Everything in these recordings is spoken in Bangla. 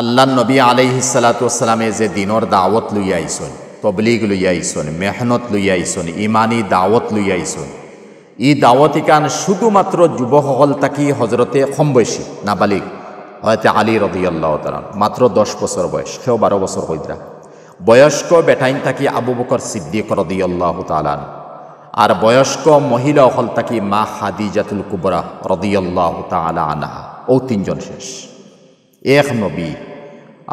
আল্লাহ নবী আলাইহিসালাতামের যে দিনর দাওয়াত লইয়া আইসন তবলিগ লইয়া আইসন মেহনত লইয়া আইসন ইমানি দাওয়াত লইয়া আইছন ই দাওয়াতিকান শুধুমাত্র যুবসকল তাকি হজরতে কম নাবালিক হয়তো আলী রদিয়াল্লাহ তালান মাত্র দশ বছর বয়স সেও বারো বছর হইদরা বয়স্ক বেটাইন তাকি আবু বকর সিদ্দিক রদিয়াল্লাহ তালান আর বয়স্ক মহিলা অকল তাকি মা হাদিজাতুল কুবরা রদিয়াল্লাহ তালা আনাহা ও তিনজন শেষ এক নবী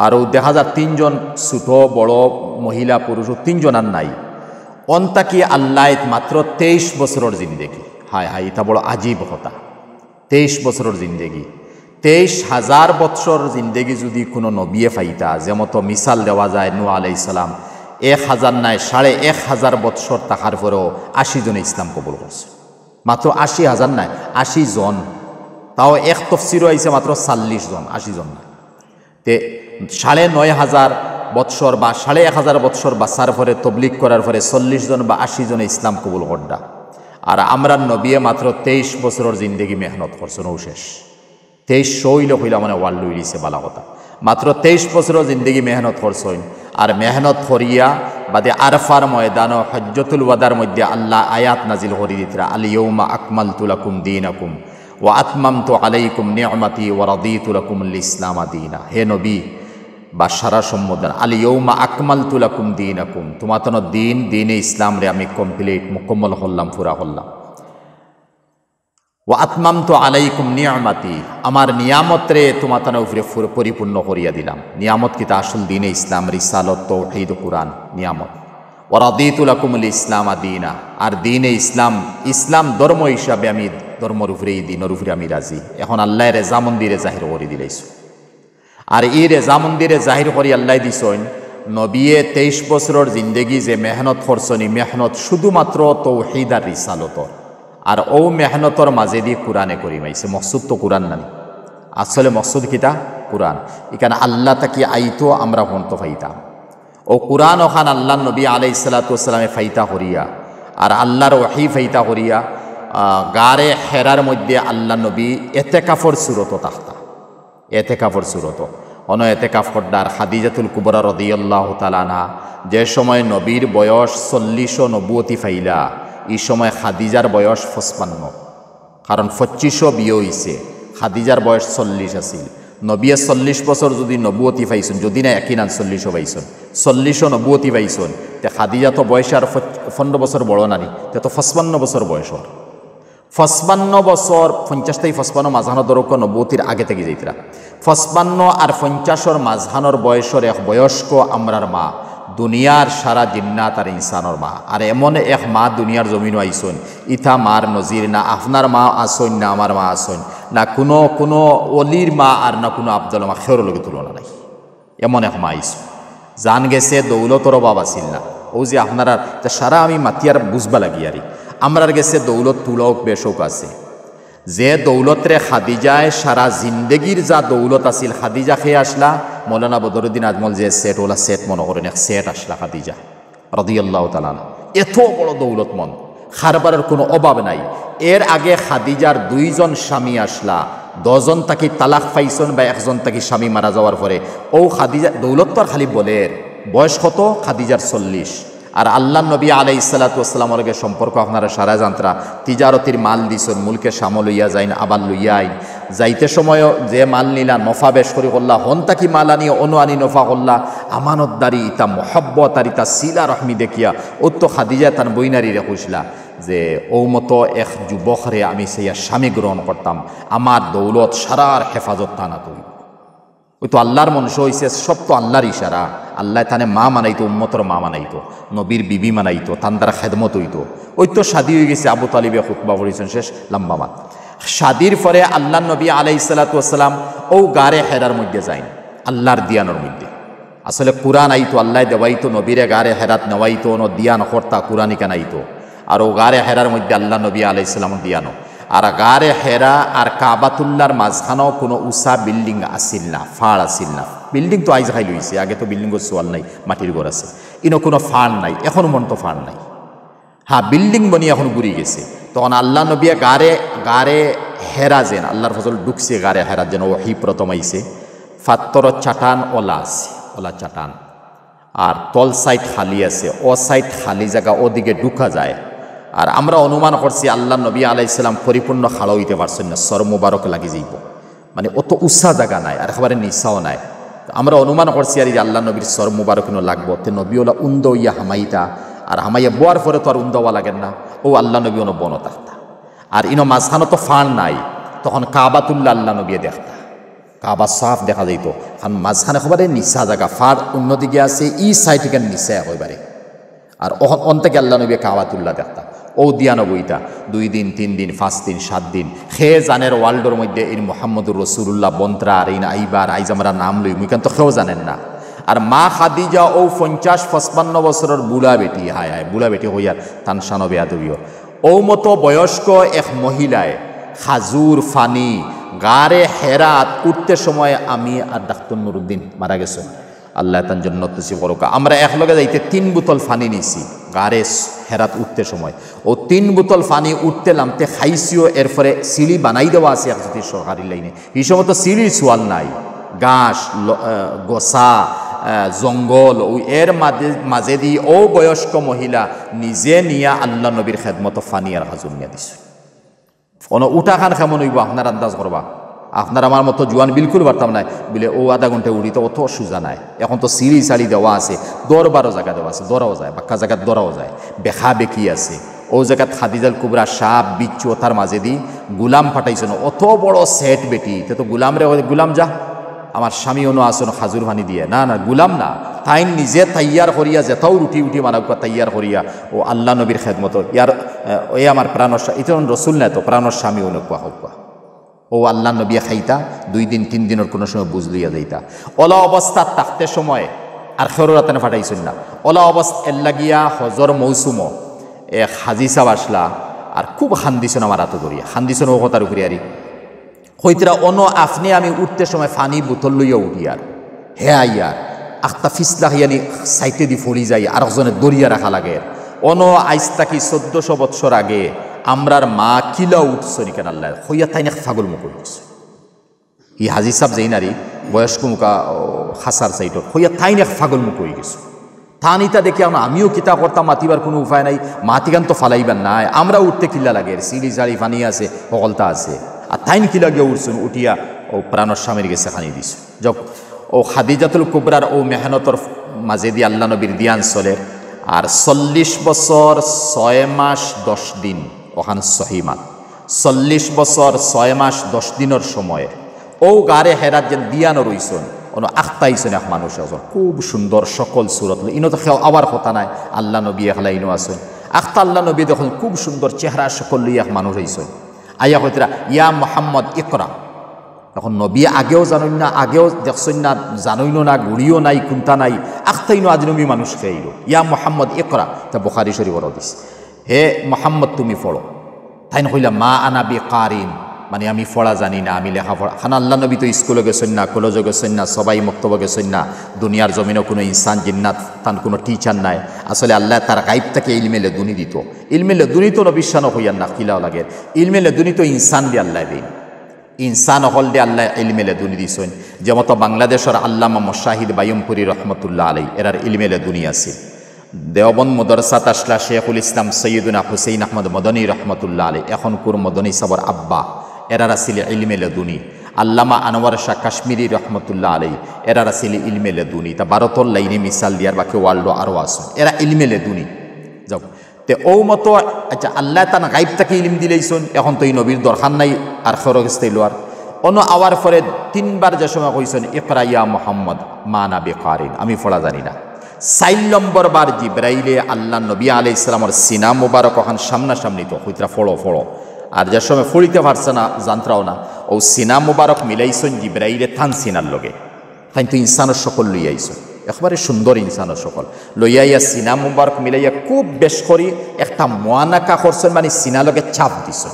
আর দেখা যায় তিনজন ছোট বড় মহিলা পুরুষ তিনজন আর নাই অন্তাকি আল্লাহ মাত্র তেইশ বছরের জিন্দেগি হায় হায় এটা বড় আজীব কথা তেইশ বছরের জিন্দেগি তেইশ হাজার বছর জিন্দেগি যদি কোনো নবিয়ে ফাইতা যেমতো মিসাল দেওয়া যায় নু আলাইসালাম এক হাজার নাই সাড়ে এক হাজার বৎসর তাহার পরেও আশিজনে ইসলাম কবল করছে মাত্র আশি হাজার নাই আশি জন তাও এক তফসির আইছে মাত্র চাল্লিশ জন আশি জন তে সাড়ে নয় হাজার বৎসর বা সাড়ে এক হাজার বৎসর বাসার পরে তবলিক করার পরে চল্লিশ জন বা আশি জনে ইসলাম কবুল করডা আর আমরা নবিয়ে মাত্র তেইশ বছরের জিন্দগি মেহনত করছে শেষ তেইশ শৈল হইল মানে ওয়াল লই দিছে বালা কথা মাত্র তেইশ বছরের জিন্দগি মেহনত করছেন আর মেহনত করিয়া বাদে আরফার ময়দান হজ্জতুল ওয়াদার মধ্যে আল্লাহ আয়াত নাজিল হরি দিতরা আলিয়ৌমা আকমাল তুলাকুম দিন আকুম ও আতমাম তো আলাইকুম নিয়মাতি ও রাদিতুলাকুমুল ইসলাম আদিনা হে নবী বা সারা সম্বোধন আলিয়ৌমা আকমাল তুলাকুম দিন আকুম তোমার তন দিন দিনে ইসলাম রে আমি কমপ্লিট মুকম্মল হল্লাম ফুরা হল্লাম ও আত্মাম তো আলাইকুম নিয়ামাতি আমার নিয়ামতরে তোমার তানা উপরে পরিপূর্ণ করিয়া দিলাম নিয়ামত কিতা আসল দিনে ইসলাম রিসালত তৌহিদ কুরআন নিয়ামত ওরা ওরাদিতুল আকুমুল ইসলাম আদিনা আর দিনে ইসলাম ইসলাম ধর্ম হিসাবে আমি ধর্ম উপরে এই দিনের আমি রাজি এখন আল্লাহ রেজা মন্দিরে জাহির করে দিলাইছ আর এই রেজা মন্দিরে জাহির করে আল্লাহ দিস নবীয়ে তেইশ বছরের জিন্দেগি যে মেহনত খরচনি মেহনত শুধুমাত্র তো হেদার রিসালতর আর ও মেহনতর মাঝে দিয়ে কোরআনে করি মাইছে মকসুদ তো কোরআন নানি আসলে মকসুদ কিতা কোরআন এখানে আল্লাহ তাকি আইতো আমরা হন্ত ফাইতাম ও কোরআন ওখান আল্লাহ নবী আলাই সালাতামে ফাইতা করিয়া আর আল্লাহর ওহি ফাইতা করিয়া গারে হেরার মধ্যে আল্লাহ নবী এতে কাফর সুরত তাহতা এতে কাফর সুরত অন এতে কাফরডার হাদিজাতুল কুবরা রদিয়াল্লাহ তালানা যে সময় নবীর বয়স চল্লিশ নব্বতি ফাইলা এই সময় খাদিজার বয়স পঁচপান্ন কারণ পঁচিশও বিয় হয়েছে খাদিজার বয়স চল্লিশ আছিল নবিয়ে চল্লিশ বছর যদি নবুয়তি পাইছেন যদি না একই নান চল্লিশও পাইছেন চল্লিশও নবুয়তি পাইছেন তে খাদিজা তো বয়সে আর পনেরো বছর বড় নারী তে তো পঁচপান্ন বছর বয়সর ফসপান্ন বছর পঞ্চাশটাই ফসপান্ন মাঝহানো দরক নবতির আগে থেকে যেতরা ফসপান্ন আর পঞ্চাশর মাঝহানোর বয়সর এক বয়স্ক আমরার মা দুনিয়ার সারা জিন্নাত আর ইনসানোর মা আর এমন এক মা দুনিয়ার জমিন আইসন ইথা মার নজির না আপনার মা আসন না আমার মা আসন না কোনো কোনো অলির মা আর না কোনো আব্দুল মা খেয়র লোক তুলনা নাই এমন এক মা আইসন জান গেছে দৌলতর বাবা ছিল না ও যে আপনারা সারা আমি মাতিয়ার বুঝবা লাগি আরি আমরার গেছে দৌলত তুলক বেশক আছে যে দৌলতরে খাদিজায় সারা জিন্দেগির যা দৌলত আছিল খাদিজা খেয়ে আসলা মৌলানা বদরুদ্দিন আজমল যে সেট ওলা সেট মনে করেন এক সেট আসলা খাদিজা রদিয়াল্লাহ তালানা এত বড় দৌলত মন খারবারের কোনো অভাব নাই এর আগে খাদিজার দুইজন স্বামী আসলা দশজন তাকে তালাক পাইছন বা একজন তাকে স্বামী মারা যাওয়ার পরে ও খাদিজা দৌলত তো খালি বলের বয়স কত খাদিজার চল্লিশ আর আল্লাহ নবী আলাই ইসালাতামলকে সম্পর্ক আপনারা সারা জানতরা তিজারতির মাল দিছন মুলকে সামল লইয়া যাইন আবার লইয়া আইন যাইতে সময় যে মাল নিলা নফা বেশ করি করল্লা হন তাকি মাল আনি অনু আনি নফা আমানত দারি ইতা মহব্বত আর ইতা সিলা রহমি দেখিয়া অত্য খাদিজা তার বইনারিরে কইসলা যে ও মতো এক যুবক রে আমি সেইয়া স্বামী গ্রহণ করতাম আমার দৌলত সারার হেফাজত টানা তুই ওই তো আল্লাহর মনুষ্য হয়েছে সব তো আল্লাহর ইশারা আল্লাহ তানে মা মানাইতো উম্মতর মা মানাইতো নবীর বিবি মানাইতো দ্বারা খেদমত হইতো ওই তো সাদী হয়ে গেছে আবু তালিবে হুকবা পড়েছেন শেষ লাম্বামাত সাদির পরে আল্লাহ নবী আলাই সালাতাম ও গারে হেরার মধ্যে যায় আল্লাহর দিয়ানোর মধ্যে আসলে কোরআন আইতো আল্লাহ দেওয়াইতো নবীরে গারে হেরাত নেওয়াইতো ন দিয়ান হর্তা কোরআনিকা নাইতো আর ও গারে হেরার মধ্যে আল্লাহ নবী আলাইসালাম দিয়ানো আর গারে হেরা আর কাবাতুল্লার মাঝখানেও কোনো উষা বিল্ডিং আসিল না ফাঁড় আসিল না বিল্ডিং তো আইজ খাইল হয়েছে আগে তো বিল্ডিংও সোয়াল নাই মাটির ঘর আছে ইনো কোনো ফাঁড় নাই এখন মন তো ফাঁড় নাই হ্যাঁ বিল্ডিং বনি এখন ঘুরিয়ে গেছে তখন আল্লাহ নবিয়া গারে গারে হেরা যেন আল্লাহর ফসল ডুকছে গারে হেরা যেন ওহি প্রথম আইছে ফাত্তর চাটান ওলা আছে ওলা চাটান আর তল সাইড খালি আছে ও সাইড খালি জায়গা ওদিকে ঢুকা যায় আর আমরা অনুমান করছি আল্লাহ নবী আলাইসাল্লাম পরিপূর্ণ খাড়া হইতে পারছেন না সরমুবারক লাগি যাইব মানে অত উৎসাহ জায়গা নাই আর একেবারে নিশাও নাই আমরা অনুমান করছি আর এই আল্লাহ নবীর সর মুবারকিনও লাগবো তে নবীওলা উন্দ ইয়া হামাইতা আর হামাইয়া বোয়ার পরে তো আর উন্দওয়া লাগেন না ও আল্লাহ নবী অন বন থাকতা আর ইনো মাঝখানো তো ফান নাই তখন কাবাতুল্লা আল্লাহ নবীয়ে দেখতা কাবা সাফ দেখা যাইত কারণ মাঝখানে একেবারে নিশা জায়গা ফার অন্যদিকে আছে ই সাইটিকার নিশা একেবারে আর অন্তকে আল্লাহ নবী কাবাতুল্লাহ দেখতা ঔদিয়ানবইতা দুই দিন তিন দিন পাঁচ দিন সাত দিন খে জানের ওয়ার্ল্ডর মধ্যে ইন মোহাম্মদুর রসুল্লাহ বন্ত্রা আর ইন আইবার আইজামরা নাম লই মুখান তো খেও জানেন না আর মা খাদিজা ও পঞ্চাশ পঁচপান্ন বছরের বুড়া বেটি হায় হায় বুড়া বেটি হইয়ার বেয়া বেয়াদবীয় ও মতো বয়স্ক এক মহিলায় খাজুর ফানি গারে হেরাত উঠতে সময় আমি আর ডাক্তর নুরুদ্দিন মারা গেছে আল্লাহ তান জন্য নসিব করুক আমরা লগে যাইতে তিন বোতল ফানি নিছি গাড়ে হেরাত উঠতে সময় ও তিন বোতল ফানি উঠতে নামতে খাইছিও এরপরে সিঁড়ি বানাই দেওয়া আছে যদি সরকারি লাইনে এই সময় তো সিঁড়ির সোয়াল নাই গাছ গোসা জঙ্গল ও এর মাঝে মাঝে দিয়ে ও বয়স্ক মহিলা নিজে নিয়া আল্লাহ নবীর খেদমত ফানি আর হাজুমিয়া দিছে কোনো উঠা খান খেমন হইব আপনার আন্দাজ করবা আপনার আমার মতো জোয়ান বিলকুল পারতাম না বলে ও আধা ঘন্টা উড়ি তো অত সোজা নাই এখন তো সিঁড়ি সারি দেওয়া আছে দর বারো জায়গা দেওয়া আছে দরাও যায় বাক্কা জায়গা দরাও যায় বেখা বেকি আছে ও জায়গা খাদিজাল কুবরা সাপ বিচ্ছু তার মাঝে দি গুলাম ফাটাইছেন অত বড় সেট বেটি তে তো গুলাম রে গুলাম যা আমার স্বামী অনু আসন খাজুর ভানি দিয়ে না না গুলাম না তাই নিজে তাইয়ার করিয়া যেতাও রুটি উঠি মানব তাইয়ার করিয়া ও আল্লাহ নবীর খেদমত ইয়ার এ আমার প্রাণর এটা রসুল নাই তো প্রাণর স্বামী অনুকুয়া হোক ও আল্লাহ নবিয়া খাইতা দুই দিন তিন দিনের কোনো সময় বুঝ লইয়া যাইতা অলা অবস্থা তাকতে সময় আর খেরোরাতানে ফাটাইছেন না অলা অবস্থা এল্লাগিয়া হজর মৌসুমও এ হাজি সাব আসলা আর খুব হান্দিছেন আমার হাতে ধরিয়া হান্দিছেন ও কথার উপরে আরি হইতরা অন আফনি আমি উঠতে সময় ফানি বোতল লইয়া আর হে আইয়ার আখতা ফিসলা হিয়ানি সাইতে দি ফড়ি যাই আর একজনে দরিয়া রাখা লাগে অন আইস্তাকি চোদ্দশো বৎসর আগে আমরার মা কিলা নি কেন আল্লাহ হইয়া তাই না ছাগল মুকুল করছে ই হাজি সাহ যেই নারী বয়স্ক মুখা হাসার সাইটর হইয়া তাই না ছাগল মুখ হয়ে গেছে থানিতা দেখে আমরা আমিও কিতা করতাম মাতিবার কোনো উপায় নাই মাতিগান তো ফালাইবার নাই আমরা উঠতে কিল্লা লাগে সিঁড়ি জাড়ি ফানি আছে সকলতা আছে আর তাইন কিলা গিয়ে উঠছেন উঠিয়া ও প্রাণর স্বামীর গেছে হানি দিছে যক ও হাদিজাতুল কুবরার ও মেহনতর মাঝে দিয়ে আল্লাহ নবীর দিয়ান চলে আর চল্লিশ বছর ছয় মাস দশ দিন ওখানে সহিমান চল্লিশ বছর ছয় মাস দশ দিনের সময়ে ও গারে হেরাত যে দিয়ানো রইছেন অন আখতাইছেন এক মানুষ আছেন খুব সুন্দর সকল সুরত ইনো তো খেয়াল আবার কথা নাই আল্লাহ নবী এখলা ইনো আছেন আখতা আল্লাহ নবী দেখুন খুব সুন্দর চেহারা সকল লই এক মানুষ হয়েছেন আইয়া কইতরা ইয়া মোহাম্মদ ইকরা এখন নবী আগেও জানই না আগেও দেখছেন না জানইনো না গুড়িও নাই কুন্তা নাই আখতাইনো আজ নবী মানুষ খেয়ে ইয়া মোহাম্মদ ইকরা তা বোখারি শরীফ দিছে হে মোহাম্মদ তুমি ফড়ো তাই হইলা মা আনাবি কারিন মানে আমি ফড়া জানি না আমি লেখাপড়া খান আল্লাহ নবী তো স্কুলে গেছেন না কলেজও গেছেন না সবাই মক্তব্য গেছেন না দুনিয়ার জমিনও কোনো ইনসান জিন্নাত তান কোনো টিচার নাই আসলে আল্লাহ তার গাইব থেকে ইলমেলে দুনি দিত ইলমেলে দুনি তো নবিশ্বান হইয়ান না কিলাও লাগে ইলমেলে দুনি তো ইনসান দিয়ে আল্লাহ দিন ইনসান হল দিয়ে আল্লাহ ইলমেলে দুনি দিছেন যেমত বাংলাদেশের আল্লামা মশাহিদ বায়ুমপুরি রহমতুল্লাহ আলী এরার ইলমেলে দুনি আছে দেওবন মদরসাত আসলা শেখুল ইসলাম সৈয়দুনা হুসেইন আহমদ মদনী রহমতুল্লাহ আলী এখন কুর মদনী সবর আব্বা এরা রাসিল ইলমে লদুনি আল্লামা আনোয়ার শাহ কাশ্মীরি রহমতুল্লাহ আলী এরা রাসিল ইলমে লদুনি তা ভারতর লাইনে মিসাল দিয়ার বাকি ওয়ার্ল্ড আরও আসুন এরা ইলমে লদুনি যাও তে ও মতো আচ্ছা আল্লাহ তান গাইব তাকে ইলিম দিলেইছন এখন তো এই নবীর দরকার নাই আর খরগস্তে লোয়ার অন্য আওয়ার ফলে তিনবার যে সময় কইছেন ইকরা মোহাম্মদ মা না বেকারিন আমি ফোড়া জানি না নম্বর বার জিব্রাইলে আল্লাহ নবী আলি ইসলামর সিনা মুবারক ওখান সামনাসামনি তো হইতরা ফড়ো ফড়ো আর যার সময় ফড়িতে পারছে না জানতরাও না ও সিনা মুবারক মিলাইছন জিব্রাইলে থান সিনার লগে তাই তো ইনসানের সকল লইয়াইছন একবারে সুন্দর ইনসানের সকল লইয়াইয়া সিনা মুবারক মিলাইয়া খুব বেশ করি একটা মোয়ানাকা করছেন মানে লগে চাপ দিছেন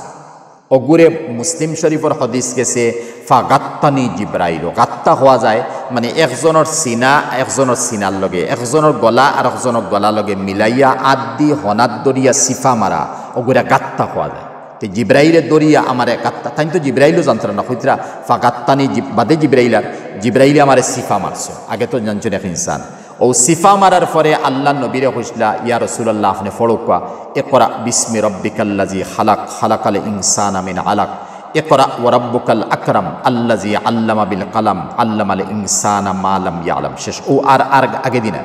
অগুরে মুসলিম শরীফর হদিস গেছে ফা গাত্তানি জিব্রাইল গাত্তা হওয়া যায় মানে একজনের চিনা একজনের চিনার লগে একজনের গলা আর একজনের গলা লগে মিলাইয়া আদি হনাত দরিয়া সিফা মারা অগুরে গাত্তা হওয়া যায় তো জিব্রাইলে দরিয়া আমার গাত্তা তাই তো জিব্রাইলও জানতো না হইতরা ফা গাত্তানি বাদে জিব্রাইলার জিব্রাইলে আমার সিফা মারছ আগে তো জানছেন এক ইনসান ও সিফা মারার পরে আল্লাহ নবীরে হুসলা ইয়া রসুল্লাহ আপনি ফড়কুয়া এ করা বিস্মি রব্বিকাল্লাজি হালাক আল ইনসান আমিন আলাক এ করা ওরব্বুকাল আকরম আল্লাজি আল্লামা বিল কালাম আল্লাম আল ইনসান ইয়া আলম শেষ ও আর আর আগে দিনে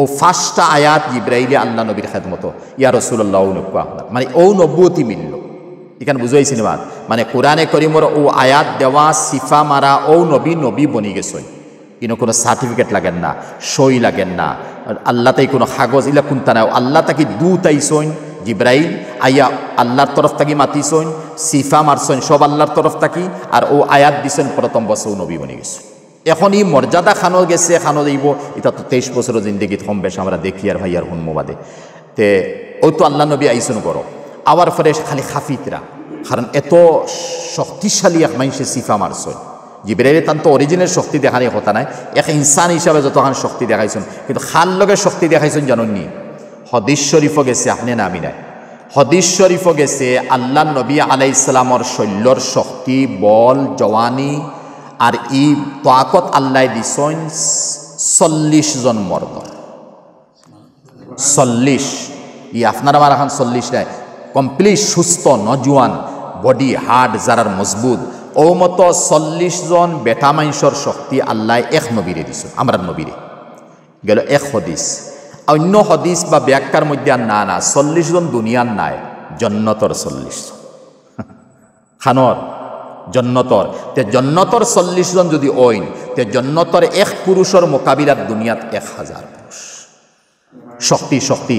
ও ফার্স্টটা আয়াত ইব্রাহিলে আল্লাহ নবীর খেদমত ইয়া রসুল্লাহ নব্বা মানে ও নব্বতি মিলল এখানে বুঝাইছি নেবাদ মানে কোরআনে করিমর ও আয়াত দেওয়া সিফা মারা ও নবী নবী বনি গেছই ইনো কোনো সার্টিফিকেট লাগেন না সই লাগেন না আল্লাহ তাই কোনো কাগজ ইলা কুনতা নাই আল্লাহ তাকে দু তাই সইন জিব্রাইল আয়া আল্লাহর তরফ থাকি মাতি সইন সিফা মারসইন সব আল্লাহর তরফ থাকি আর ও আয়াত দিছেন প্রথম বছর নবী বনে গেছে এখন এই মর্যাদা খানো গেছে খানো দিব এটা তো তেইশ বছরের জিন্দগিত কম বেশ আমরা দেখি আর ভাই আর হুন্মবাদে তে ও তো আল্লাহ নবী আইসন করো আবার ফরেশ খালি খাফিতরা কারণ এত শক্তিশালী এক মানুষের সিফা মারসইন জিবরাইলে তান তো অরিজিনের শক্তি দেখানি কথা নাই এক ইনসান হিসাবে যতখান শক্তি দেখাইছেন কিন্তু খাল লোকের শক্তি দেখাইছেন জননী হদিস শরীফও গেছে আপনি নামি নাই হদিস শরীফও গেছে আল্লাহ নবী আলাই ইসলামর শৈল্যর শক্তি বল জওয়ানি আর ই তাকত আল্লাহ দিছেন চল্লিশ জন মর্দ চল্লিশ ই আপনার আমার এখন চল্লিশ নাই কমপ্লিট সুস্থ নজওয়ান বডি হার্ট যারার মজবুত ও চল্লিশ জন বেটা মাংসর শক্তি আল্লাহ এক নবীরে দিছ আমরার নবীরে গেল এক হদিস অন্য হদিস বা ব্যাখ্যার মধ্যে আর না না চল্লিশ জন দুনিয়ার নাই জন্নতর চল্লিশ জন খানর জন্নতর তে জন্নতর চল্লিশ জন যদি অইন তে জন্নতর এক পুরুষর মোকাবিলার দুনিয়াত এক হাজার পুরুষ শক্তি শক্তি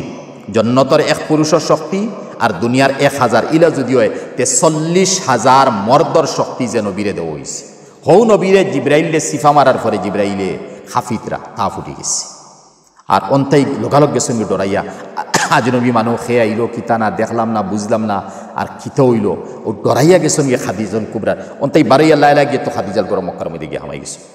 জন্নতর এক পুরুষর শক্তি আর দুনিয়ার এক হাজার ইলা যদি হয় তে চল্লিশ হাজার মর্দর শক্তি যে নবীরে দেওয়াইছে হৌ নবীরে জিব্রাইলে সিফা মারার পরে জিব্রাইলে হাফিতরা তা ফুটে গেছে আর অন্তাই লোকালক গেছে ডরাইয়া আজ নবী মানুষ সে আইলো কিতা না দেখলাম না বুঝলাম না আর খিতে হইল ও ডরাইয়া গেছে খাদিজন কুবরার অন্তাই বারোই আল্লাহ গিয়ে তো খাদিজাল গরম মক্কার মধ্যে গিয়ে হামাই গেছে